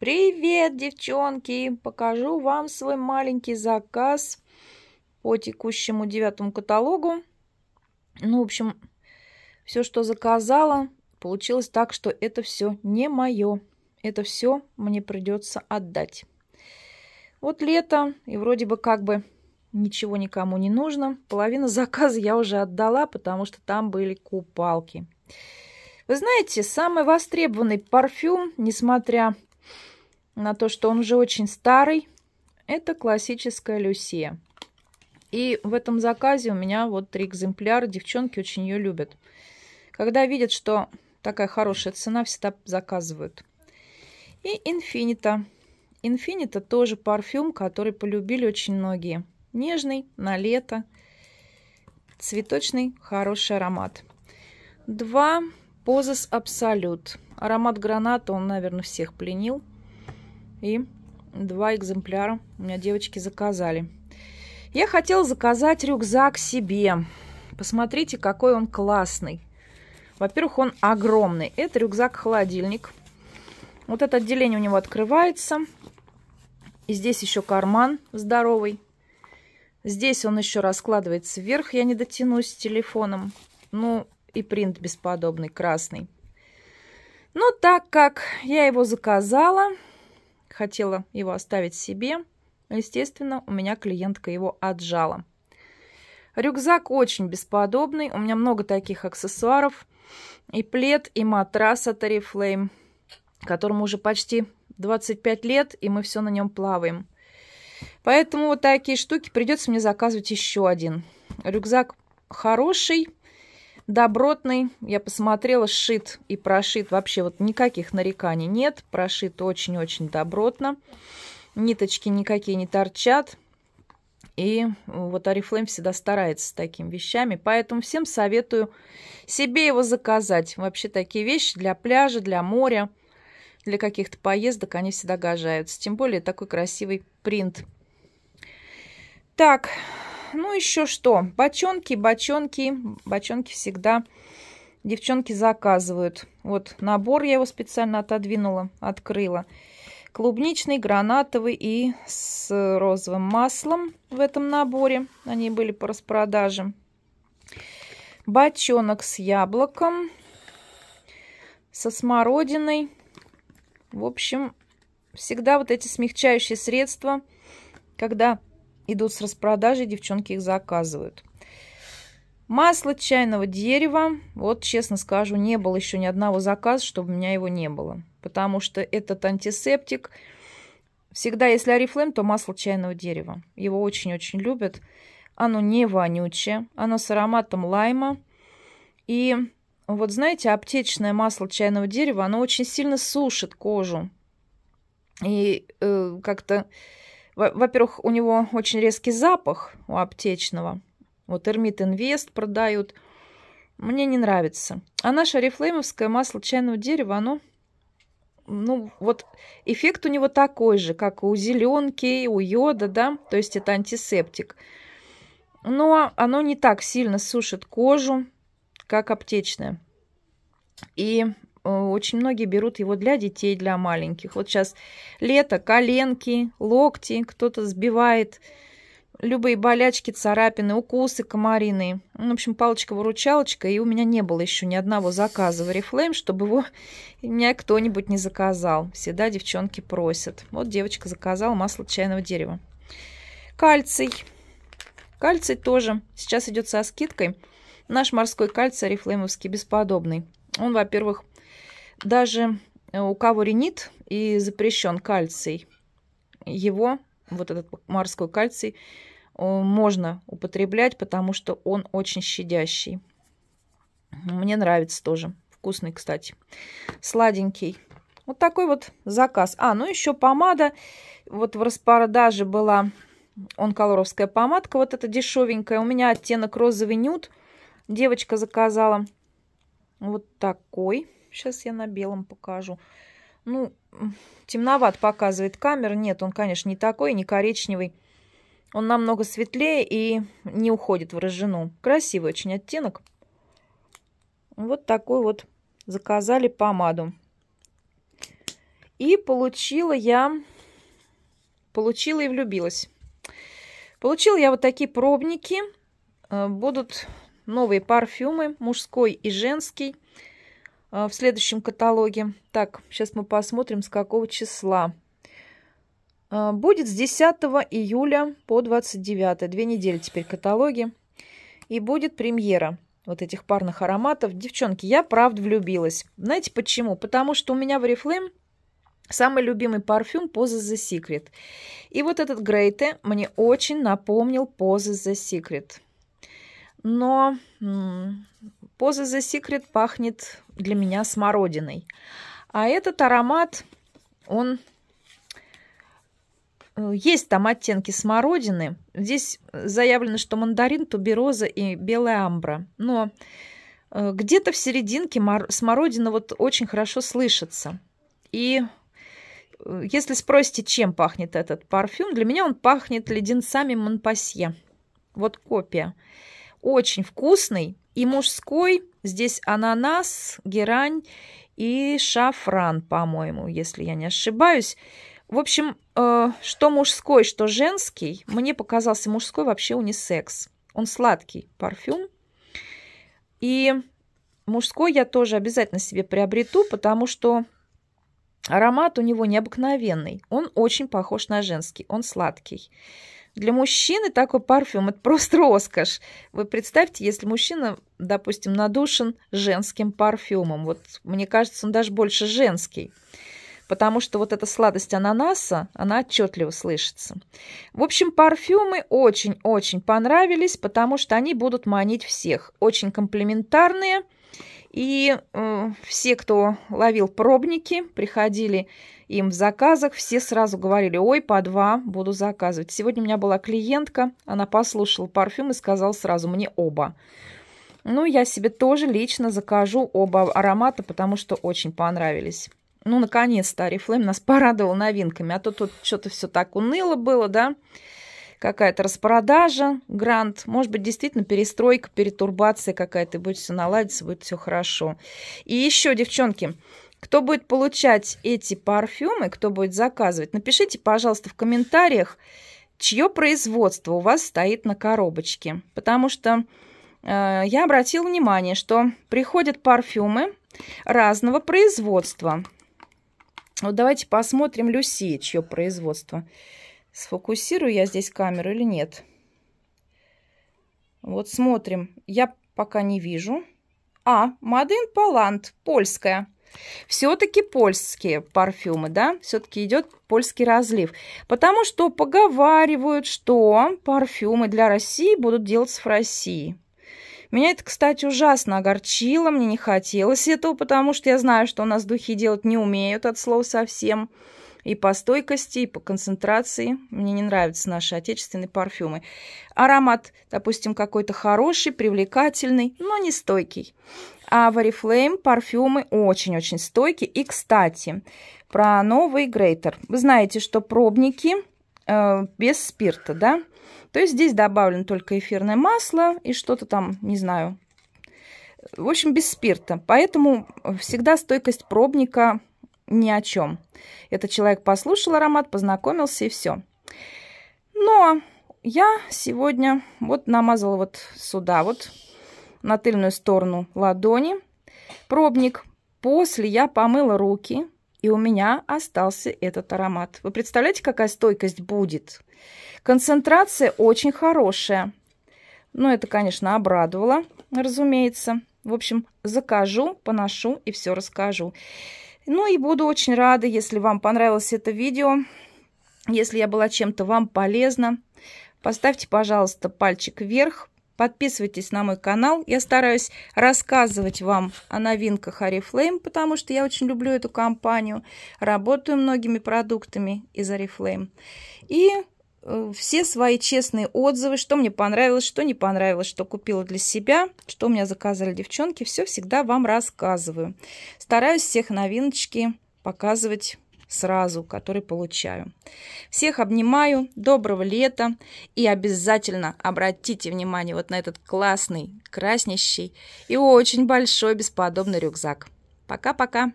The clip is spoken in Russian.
«Привет, девчонки! Покажу вам свой маленький заказ по текущему девятому каталогу». Ну, в общем, все, что заказала, получилось так, что это все не мое. Это все мне придется отдать. Вот лето, и вроде бы как бы ничего никому не нужно. Половину заказа я уже отдала, потому что там были купалки. Вы знаете, самый востребованный парфюм, несмотря на то, что он уже очень старый. Это классическая Люсия. И в этом заказе у меня вот три экземпляра. Девчонки очень ее любят. Когда видят, что такая хорошая цена, всегда заказывают. И Инфинита. Инфинита тоже парфюм, который полюбили очень многие. Нежный, на лето. Цветочный, хороший аромат. Два Позас Абсолют. Аромат граната, он, наверное, всех пленил и два экземпляра у меня девочки заказали. Я хотела заказать рюкзак себе. Посмотрите, какой он классный. Во-первых, он огромный. Это рюкзак-холодильник. Вот это отделение у него открывается. И здесь еще карман здоровый. Здесь он еще раскладывается вверх. Я не дотянусь с телефоном. Ну, и принт бесподобный, красный. Но так как я его заказала, хотела его оставить себе. Естественно, у меня клиентка его отжала. Рюкзак очень бесподобный. У меня много таких аксессуаров. И плед, и матрас от Oriflame, которому уже почти 25 лет, и мы все на нем плаваем. Поэтому вот такие штуки придется мне заказывать еще один. Рюкзак хороший, добротный. Я посмотрела, сшит и прошит. Вообще вот никаких нареканий нет. Прошит очень-очень добротно. Ниточки никакие не торчат. И вот Арифлейм всегда старается с такими вещами. Поэтому всем советую себе его заказать. Вообще такие вещи для пляжа, для моря, для каких-то поездок они всегда гожаются. Тем более такой красивый принт. Так, ну, еще что? Бочонки, бочонки. Бочонки всегда девчонки заказывают. Вот набор я его специально отодвинула, открыла. Клубничный, гранатовый и с розовым маслом в этом наборе. Они были по распродаже. Бочонок с яблоком, со смородиной. В общем, всегда вот эти смягчающие средства, когда идут с распродажи, девчонки их заказывают. Масло чайного дерева, вот честно скажу, не было еще ни одного заказа, чтобы у меня его не было. Потому что этот антисептик, всегда если Арифлейм, то масло чайного дерева. Его очень-очень любят. Оно не вонючее, оно с ароматом лайма. И вот знаете, аптечное масло чайного дерева, оно очень сильно сушит кожу. И э, как-то во-первых, у него очень резкий запах у аптечного. Вот Эрмит Инвест продают. Мне не нравится. А наше орифлеймовское масло чайного дерева, оно... Ну, вот эффект у него такой же, как у зеленки, у йода, да? То есть это антисептик. Но оно не так сильно сушит кожу, как аптечное. И Э, очень многие берут его для детей, для маленьких. Вот сейчас лето, коленки, локти, кто-то сбивает, любые болячки, царапины, укусы, комарины. Ну, в общем, палочка-выручалочка, и у меня не было еще ни одного заказа в Oriflame, чтобы его меня кто-нибудь не заказал. Всегда девчонки просят. Вот девочка заказала масло чайного дерева. Кальций. Кальций тоже сейчас идет со скидкой. Наш морской кальций орифлеймовский бесподобный. Он, во-первых, даже э, у кого ринит и запрещен кальций, его, вот этот морской кальций, э, можно употреблять, потому что он очень щадящий. Мне нравится тоже. Вкусный, кстати. Сладенький. Вот такой вот заказ. А, ну еще помада. Вот в распродаже была онколоровская помадка. Вот эта дешевенькая. У меня оттенок розовый нюд. Девочка заказала вот такой. Сейчас я на белом покажу. Ну, темноват показывает камера. Нет, он, конечно, не такой, не коричневый. Он намного светлее и не уходит в рыжину. Красивый очень оттенок. Вот такой вот заказали помаду. И получила я... Получила и влюбилась. Получила я вот такие пробники. Э, будут новые парфюмы, мужской и женский. Э, в следующем каталоге. Так, сейчас мы посмотрим, с какого числа. Э, будет с 10 июля по 29. Две недели теперь каталоги. И будет премьера вот этих парных ароматов. Девчонки, я правда влюбилась. Знаете почему? Потому что у меня в Oriflame самый любимый парфюм поза The Secret. И вот этот Грейте мне очень напомнил Поза The Secret. Но Поза The Secret пахнет для меня смородиной. А этот аромат, он... Э, есть там оттенки смородины. Здесь заявлено, что мандарин, тубероза и белая амбра. Но э, где-то в серединке смородина вот очень хорошо слышится. И э, если спросите, чем пахнет этот парфюм, для меня он пахнет леденцами Монпасье. Вот копия. Очень вкусный, и мужской здесь ананас, герань и шафран, по-моему, если я не ошибаюсь. В общем, э, что мужской, что женский, мне показался мужской вообще унисекс. Он сладкий парфюм. И мужской я тоже обязательно себе приобрету, потому что аромат у него необыкновенный. Он очень похож на женский, он сладкий. Для мужчины такой парфюм – это просто роскошь. Вы представьте, если мужчина, допустим, надушен женским парфюмом. Вот мне кажется, он даже больше женский потому что вот эта сладость ананаса, она отчетливо слышится. В общем, парфюмы очень-очень понравились, потому что они будут манить всех. Очень комплементарные – и э, все, кто ловил пробники, приходили им в заказах, все сразу говорили, ой, по два буду заказывать. Сегодня у меня была клиентка, она послушала парфюм и сказала сразу, мне оба. Ну, я себе тоже лично закажу оба аромата, потому что очень понравились. Ну, наконец-то Арифлейм нас порадовал новинками, а то тут что-то все так уныло было, да какая-то распродажа, грант, может быть, действительно перестройка, перетурбация какая-то, и будет все наладиться, будет все хорошо. И еще, девчонки, кто будет получать эти парфюмы, кто будет заказывать, напишите, пожалуйста, в комментариях, чье производство у вас стоит на коробочке. Потому что э, я обратила внимание, что приходят парфюмы разного производства. Вот давайте посмотрим Люси, чье производство. Сфокусирую я здесь камеру или нет? Вот смотрим. Я пока не вижу. А, Маден Палант, польская. Все-таки польские парфюмы, да? Все-таки идет польский разлив. Потому что поговаривают, что парфюмы для России будут делаться в России. Меня это, кстати, ужасно огорчило, мне не хотелось этого, потому что я знаю, что у нас духи делать не умеют от слова совсем и по стойкости, и по концентрации. Мне не нравятся наши отечественные парфюмы. Аромат, допустим, какой-то хороший, привлекательный, но не стойкий. А в Oriflame парфюмы очень-очень стойкие. И, кстати, про новый грейтер. Вы знаете, что пробники э, без спирта, да? То есть здесь добавлено только эфирное масло и что-то там, не знаю. В общем, без спирта. Поэтому всегда стойкость пробника ни о чем. Этот человек послушал аромат, познакомился и все. Но я сегодня вот намазала вот сюда, вот на тыльную сторону ладони пробник. После я помыла руки, и у меня остался этот аромат. Вы представляете, какая стойкость будет? Концентрация очень хорошая. Но это, конечно, обрадовало, разумеется. В общем, закажу, поношу и все расскажу. Ну и буду очень рада, если вам понравилось это видео, если я была чем-то вам полезна. Поставьте, пожалуйста, пальчик вверх, подписывайтесь на мой канал. Я стараюсь рассказывать вам о новинках Oriflame, потому что я очень люблю эту компанию. Работаю многими продуктами из Oriflame. И Э, все свои честные отзывы, что мне понравилось, что не понравилось, что купила для себя, что у меня заказали девчонки, все всегда вам рассказываю. Стараюсь всех новиночки показывать сразу, которые получаю. Всех обнимаю, доброго лета и обязательно обратите внимание вот на этот классный, краснящий и очень большой бесподобный рюкзак. Пока-пока!